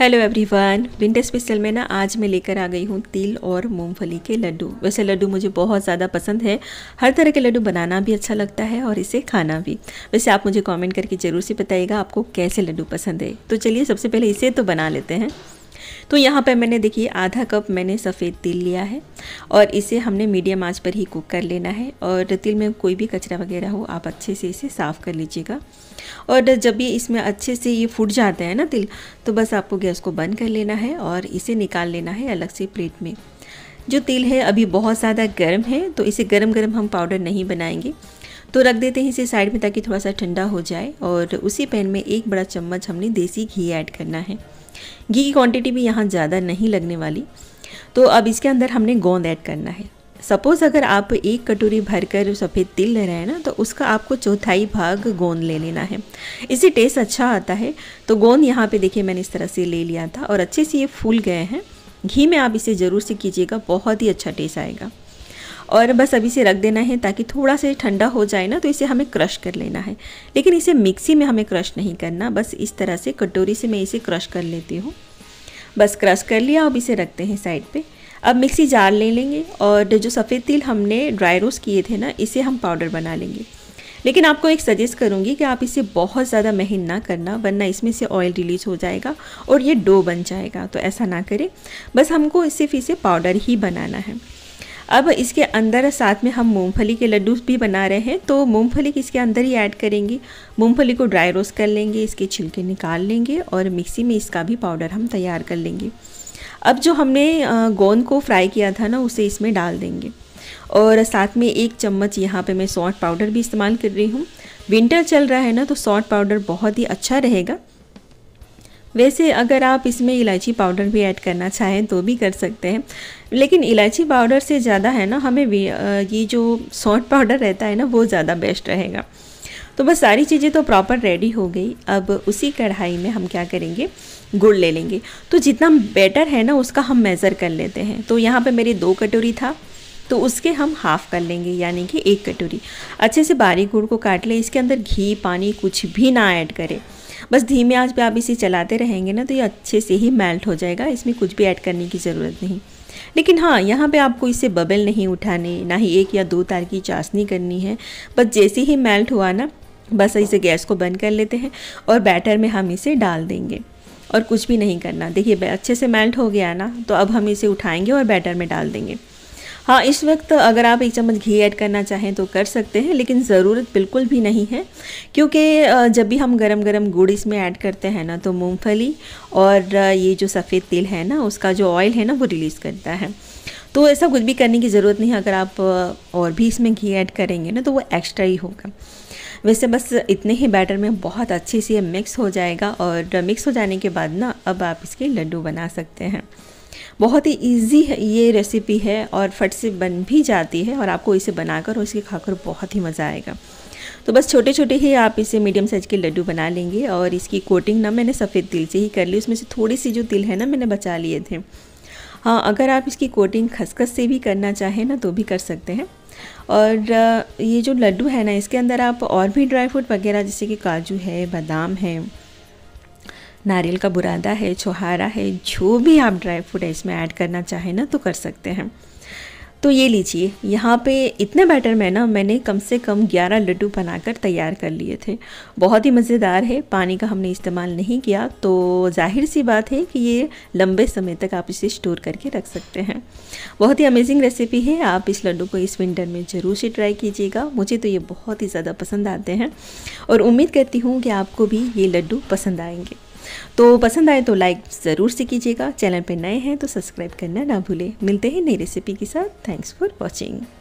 hello everyone winter special में ना आज मैं लेकर आ गई हूँ तिल और मूंगफली के लड्डू वैसे लड्डू मुझे बहुत ज़्यादा पसंद है हर तरह के लड्डू बनाना भी अच्छा लगता है और इसे खाना भी वैसे आप मुझे कमेंट करके ज़रूर से बताइएगा आपको कैसे लड्डू पसंद है तो चलिए सबसे पहले इसे तो बना लेते हैं तो यहाँ पर मैंने देखिए आधा कप मैंने सफ़ेद तिल लिया है और इसे हमने मीडियम आंच पर ही कुक कर लेना है और तिल में कोई भी कचरा वगैरह हो आप अच्छे से इसे साफ़ कर लीजिएगा और जब ये इसमें अच्छे से ये फूट जाता है ना तिल तो बस आपको गैस को बंद कर लेना है और इसे निकाल लेना है अलग से प्लेट में जो तिल है अभी बहुत ज़्यादा गर्म है तो इसे गर्म गर्म हम पाउडर नहीं बनाएंगे तो रख देते हैं इसे साइड में ताकि थोड़ा सा ठंडा हो जाए और उसी पैन में एक बड़ा चम्मच हमने देसी घी ऐड करना है घी की क्वांटिटी भी यहाँ ज़्यादा नहीं लगने वाली तो अब इसके अंदर हमने गोंद ऐड करना है सपोज़ अगर आप एक कटोरी भरकर सफ़ेद तिल ले रहे हैं ना तो उसका आपको चौथाई भाग गोंद ले लेना है इससे टेस्ट अच्छा आता है तो गोंद यहाँ पे देखिए मैंने इस तरह से ले लिया था और अच्छे से ये फूल गए हैं घी में आप इसे ज़रूर से कीजिएगा बहुत ही अच्छा टेस्ट आएगा और बस अभी इसे रख देना है ताकि थोड़ा सा ठंडा हो जाए ना तो इसे हमें क्रश कर लेना है लेकिन इसे मिक्सी में हमें क्रश नहीं करना बस इस तरह से कटोरी से मैं इसे क्रश कर लेती हूँ बस क्रश कर लिया अब इसे रखते हैं साइड पे अब मिक्सी जार ले लेंगे और जो सफ़ेद तिल हमने ड्राई रोस्ट किए थे ना इसे हम पाउडर बना लेंगे लेकिन आपको एक सजेस्ट करूँगी कि आप इसे बहुत ज़्यादा महीन ना करना वरना इसमें से ऑयल रिलीज हो जाएगा और ये डो बन जाएगा तो ऐसा ना करें बस हमको इसे फिर पाउडर ही बनाना है अब इसके अंदर साथ में हम मूंगफली के लड्डू भी बना रहे हैं तो मूंगफली इसके अंदर ही ऐड करेंगे मूंगफली को ड्राई रोस्ट कर लेंगे इसके छिलके निकाल लेंगे और मिक्सी में इसका भी पाउडर हम तैयार कर लेंगे अब जो हमने गोंद को फ्राई किया था ना उसे इसमें डाल देंगे और साथ में एक चम्मच यहाँ पे मैं सॉल्ट पाउडर भी इस्तेमाल कर रही हूँ विंटर चल रहा है ना तो सॉल्ट पाउडर बहुत ही अच्छा रहेगा वैसे अगर आप इसमें इलायची पाउडर भी ऐड करना चाहें तो भी कर सकते हैं लेकिन इलायची पाउडर से ज़्यादा है ना हमें ये जो सॉल्ट पाउडर रहता है ना वो ज़्यादा बेस्ट रहेगा तो बस सारी चीज़ें तो प्रॉपर रेडी हो गई अब उसी कढ़ाई में हम क्या करेंगे गुड़ ले लेंगे तो जितना बेटर है ना उसका हम मेज़र कर लेते हैं तो यहाँ पे मेरी दो कटोरी था तो उसके हम हाफ़ कर लेंगे यानी कि एक कटोरी अच्छे से बारीक गुड़ को काट ले इसके अंदर घी पानी कुछ भी ना ऐड करें बस धीमे आंच पे आप इसे चलाते रहेंगे ना तो ये अच्छे से ही मेल्ट हो जाएगा इसमें कुछ भी ऐड करने की ज़रूरत नहीं लेकिन हाँ यहाँ पे आपको इसे बबल नहीं उठाने ना ही एक या दो तार की चाशनी करनी है बस जैसे ही मेल्ट हुआ ना बस इसे गैस को बंद कर लेते हैं और बैटर में हम इसे डाल देंगे और कुछ भी नहीं करना देखिए अच्छे से मेल्ट हो गया ना तो अब हम इसे उठाएंगे और बैटर में डाल देंगे हाँ इस वक्त अगर आप एक चम्मच घी ऐड करना चाहें तो कर सकते हैं लेकिन ज़रूरत बिल्कुल भी नहीं है क्योंकि जब भी हम गरम गरम गुड़ इसमें ऐड करते हैं ना तो मूंगफली और ये जो सफ़ेद तेल है ना उसका जो ऑयल है ना वो रिलीज़ करता है तो ऐसा कुछ भी करने की ज़रूरत नहीं है अगर आप और भी इसमें घी ऐड करेंगे ना तो वो एक्स्ट्रा ही होगा वैसे बस इतने ही बैटर में बहुत अच्छे से मिक्स हो जाएगा और मिक्स हो जाने के बाद ना अब आप इसके लड्डू बना सकते हैं बहुत ही ईजी है ये रेसिपी है और फट से बन भी जाती है और आपको इसे बनाकर और इसे खाकर बहुत ही मज़ा आएगा तो बस छोटे छोटे ही आप इसे मीडियम साइज के लड्डू बना लेंगे और इसकी कोटिंग ना मैंने सफ़ेद तिल से ही कर ली उसमें से थोड़ी सी जो तिल है ना मैंने बचा लिए थे हाँ अगर आप इसकी कोटिंग खसखस से भी करना चाहें ना तो भी कर सकते हैं और ये जो लड्डू है ना इसके अंदर आप और भी ड्राई फ्रूट वगैरह जैसे कि काजू है बादाम है नारियल का बुरादा है छोहारा है जो भी आप ड्राई फ्रूट है इसमें ऐड करना चाहें ना तो कर सकते हैं तो ये लीजिए यहाँ पे इतने बैटर में ना मैंने कम से कम 11 लड्डू बनाकर तैयार कर लिए थे बहुत ही मज़ेदार है पानी का हमने इस्तेमाल नहीं किया तो जाहिर सी बात है कि ये लंबे समय तक आप इसे स्टोर करके रख सकते हैं बहुत ही अमेजिंग रेसिपी है आप इस लड्डू को इस विंटर में ज़रूर से ट्राई कीजिएगा मुझे तो ये बहुत ही ज़्यादा पसंद आते हैं और उम्मीद करती हूँ कि आपको भी ये लड्डू पसंद आएंगे तो पसंद आए तो लाइक ज़रूर से कीजिएगा चैनल पर नए हैं तो सब्सक्राइब करना ना भूलें मिलते हैं नई रेसिपी के साथ थैंक्स फॉर वॉचिंग